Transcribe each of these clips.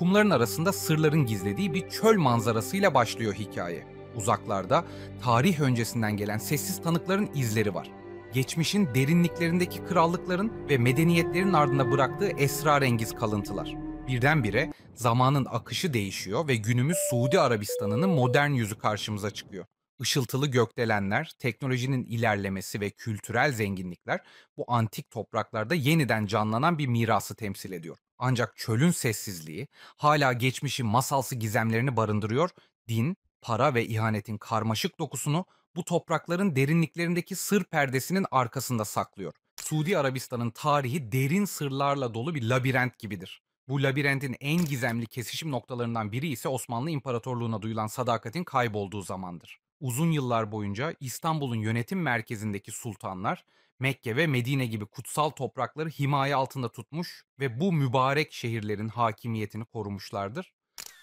kumların arasında sırların gizlediği bir çöl manzarasıyla başlıyor hikaye. Uzaklarda tarih öncesinden gelen sessiz tanıkların izleri var. Geçmişin derinliklerindeki krallıkların ve medeniyetlerin ardında bıraktığı esrarengiz kalıntılar. Birdenbire zamanın akışı değişiyor ve günümüz Suudi Arabistan'ının modern yüzü karşımıza çıkıyor. Işıltılı gökdelenler, teknolojinin ilerlemesi ve kültürel zenginlikler bu antik topraklarda yeniden canlanan bir mirası temsil ediyor. Ancak çölün sessizliği hala geçmişi masalsı gizemlerini barındırıyor, din, para ve ihanetin karmaşık dokusunu bu toprakların derinliklerindeki sır perdesinin arkasında saklıyor. Suudi Arabistan'ın tarihi derin sırlarla dolu bir labirent gibidir. Bu labirentin en gizemli kesişim noktalarından biri ise Osmanlı İmparatorluğu'na duyulan sadakatin kaybolduğu zamandır. Uzun yıllar boyunca İstanbul'un yönetim merkezindeki sultanlar Mekke ve Medine gibi kutsal toprakları himaye altında tutmuş ve bu mübarek şehirlerin hakimiyetini korumuşlardır.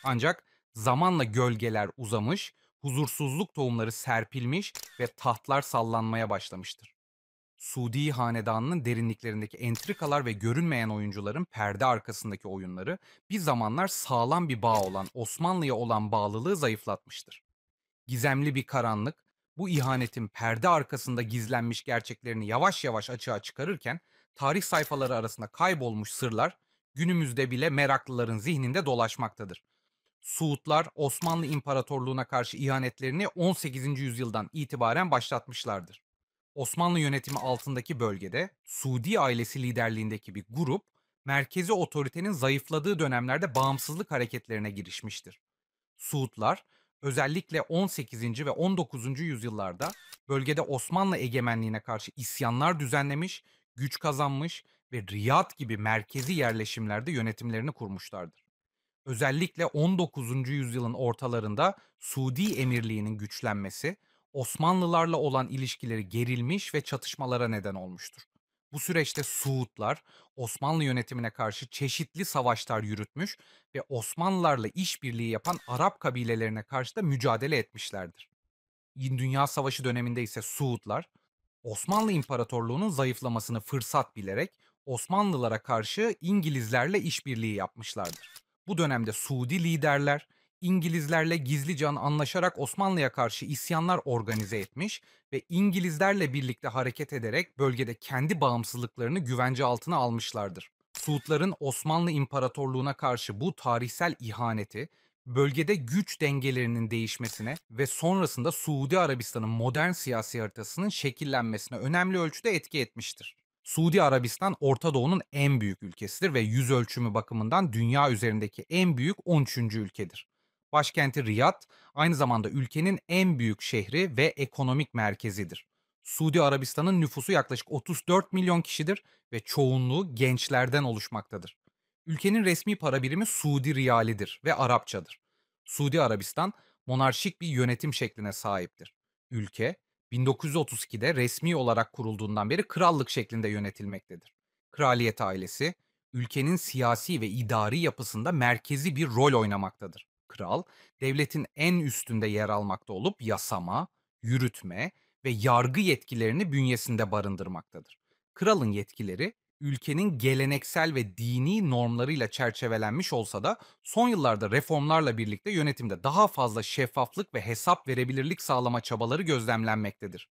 Ancak zamanla gölgeler uzamış, huzursuzluk tohumları serpilmiş ve tahtlar sallanmaya başlamıştır. Suudi hanedanının derinliklerindeki entrikalar ve görünmeyen oyuncuların perde arkasındaki oyunları bir zamanlar sağlam bir bağ olan Osmanlı'ya olan bağlılığı zayıflatmıştır gizemli bir karanlık bu ihanetin perde arkasında gizlenmiş gerçeklerini yavaş yavaş açığa çıkarırken tarih sayfaları arasında kaybolmuş sırlar günümüzde bile meraklıların zihninde dolaşmaktadır. Suudlar Osmanlı İmparatorluğu'na karşı ihanetlerini 18. yüzyıldan itibaren başlatmışlardır. Osmanlı yönetimi altındaki bölgede Suudi ailesi liderliğindeki bir grup merkezi otoritenin zayıfladığı dönemlerde bağımsızlık hareketlerine girişmiştir. Suudlar özellikle 18. ve 19. yüzyıllarda bölgede Osmanlı egemenliğine karşı isyanlar düzenlemiş, güç kazanmış ve Riyad gibi merkezi yerleşimlerde yönetimlerini kurmuşlardır. Özellikle 19. yüzyılın ortalarında Suudi Emirliği'nin güçlenmesi Osmanlılarla olan ilişkileri gerilmiş ve çatışmalara neden olmuştur. Bu süreçte Suudlar Osmanlı yönetimine karşı çeşitli savaşlar yürütmüş ve Osmanlılarla işbirliği yapan Arap kabilelerine karşı da mücadele etmişlerdir. Dünya Savaşı döneminde ise Suudlar Osmanlı İmparatorluğu'nun zayıflamasını fırsat bilerek Osmanlılara karşı İngilizlerle işbirliği yapmışlardır. Bu dönemde Suudi liderler İngilizlerle gizli gizlican anlaşarak Osmanlı'ya karşı isyanlar organize etmiş ve İngilizlerle birlikte hareket ederek bölgede kendi bağımsızlıklarını güvence altına almışlardır. Suudların Osmanlı İmparatorluğu'na karşı bu tarihsel ihaneti bölgede güç dengelerinin değişmesine ve sonrasında Suudi Arabistan'ın modern siyasi haritasının şekillenmesine önemli ölçüde etki etmiştir. Suudi Arabistan Orta Doğu'nun en büyük ülkesidir ve yüz ölçümü bakımından dünya üzerindeki en büyük 13. ülkedir. Başkenti Riyad aynı zamanda ülkenin en büyük şehri ve ekonomik merkezidir. Suudi Arabistan'ın nüfusu yaklaşık 34 milyon kişidir ve çoğunluğu gençlerden oluşmaktadır. Ülkenin resmi para birimi Suudi Riyalidir ve Arapçadır. Suudi Arabistan monarşik bir yönetim şekline sahiptir. Ülke 1932'de resmi olarak kurulduğundan beri krallık şeklinde yönetilmektedir. Kraliyet ailesi ülkenin siyasi ve idari yapısında merkezi bir rol oynamaktadır kral, devletin en üstünde yer almakta olup yasama, yürütme ve yargı yetkilerini bünyesinde barındırmaktadır. Kralın yetkileri ülkenin geleneksel ve dini normlarıyla çerçevelenmiş olsa da son yıllarda reformlarla birlikte yönetimde daha fazla şeffaflık ve hesap verebilirlik sağlama çabaları gözlemlenmektedir.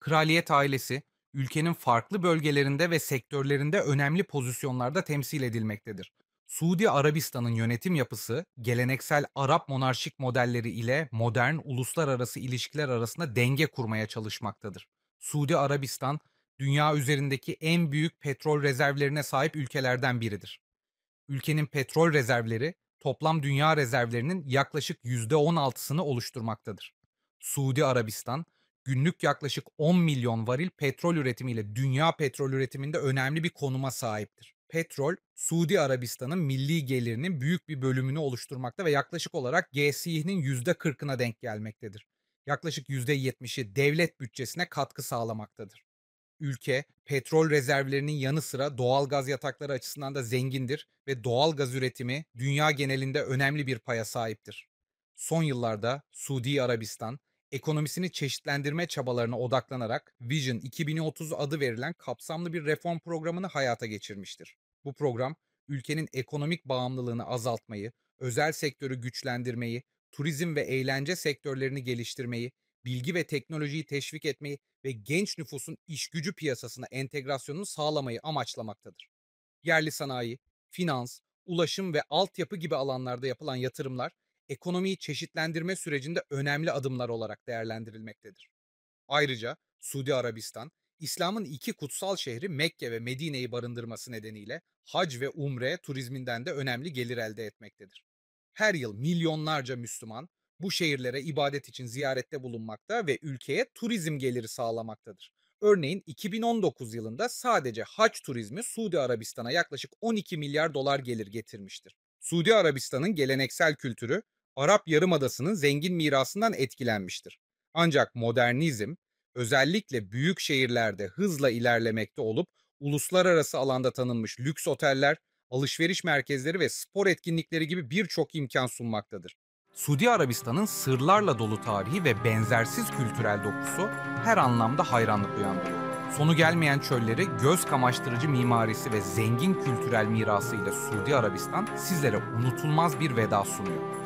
Kraliyet ailesi ülkenin farklı bölgelerinde ve sektörlerinde önemli pozisyonlarda temsil edilmektedir. Suudi Arabistan'ın yönetim yapısı geleneksel Arap monarşik modelleri ile modern uluslararası ilişkiler arasında denge kurmaya çalışmaktadır. Suudi Arabistan dünya üzerindeki en büyük petrol rezervlerine sahip ülkelerden biridir. Ülkenin petrol rezervleri toplam dünya rezervlerinin yaklaşık %16'sını oluşturmaktadır. Suudi Arabistan günlük yaklaşık 10 milyon varil petrol üretimiyle dünya petrol üretiminde önemli bir konuma sahiptir petrol Suudi Arabistan'ın milli gelirinin büyük bir bölümünü oluşturmakta ve yaklaşık olarak GSİ'nin %40'ına denk gelmektedir. Yaklaşık %70'i devlet bütçesine katkı sağlamaktadır. Ülke petrol rezervlerinin yanı sıra doğal gaz yatakları açısından da zengindir ve doğal gaz üretimi dünya genelinde önemli bir paya sahiptir. Son yıllarda Suudi Arabistan ekonomisini çeşitlendirme çabalarına odaklanarak Vision 2030 adı verilen kapsamlı bir reform programını hayata geçirmiştir. Bu program ülkenin ekonomik bağımlılığını azaltmayı, özel sektörü güçlendirmeyi, turizm ve eğlence sektörlerini geliştirmeyi, bilgi ve teknolojiyi teşvik etmeyi ve genç nüfusun işgücü piyasasına entegrasyonunu sağlamayı amaçlamaktadır. Yerli sanayi, finans, ulaşım ve altyapı gibi alanlarda yapılan yatırımlar ekonomiyi çeşitlendirme sürecinde önemli adımlar olarak değerlendirilmektedir. Ayrıca Suudi Arabistan, İslam'ın iki kutsal şehri Mekke ve Medine'yi barındırması nedeniyle hac ve umre turizminden de önemli gelir elde etmektedir. Her yıl milyonlarca Müslüman bu şehirlere ibadet için ziyarette bulunmakta ve ülkeye turizm geliri sağlamaktadır. Örneğin 2019 yılında sadece hac turizmi Suudi Arabistan'a yaklaşık 12 milyar dolar gelir getirmiştir. Suudi Arabistan'ın geleneksel kültürü Arap Yarımadası'nın zengin mirasından etkilenmiştir. Ancak modernizm özellikle büyük şehirlerde hızla ilerlemekte olup uluslararası alanda tanınmış lüks oteller, alışveriş merkezleri ve spor etkinlikleri gibi birçok imkan sunmaktadır. Suudi Arabistan'ın sırlarla dolu tarihi ve benzersiz kültürel dokusu her anlamda hayranlık uyandırıyor. Sonu gelmeyen çölleri, göz kamaştırıcı mimarisi ve zengin kültürel mirasıyla Suudi Arabistan sizlere unutulmaz bir veda sunuyor.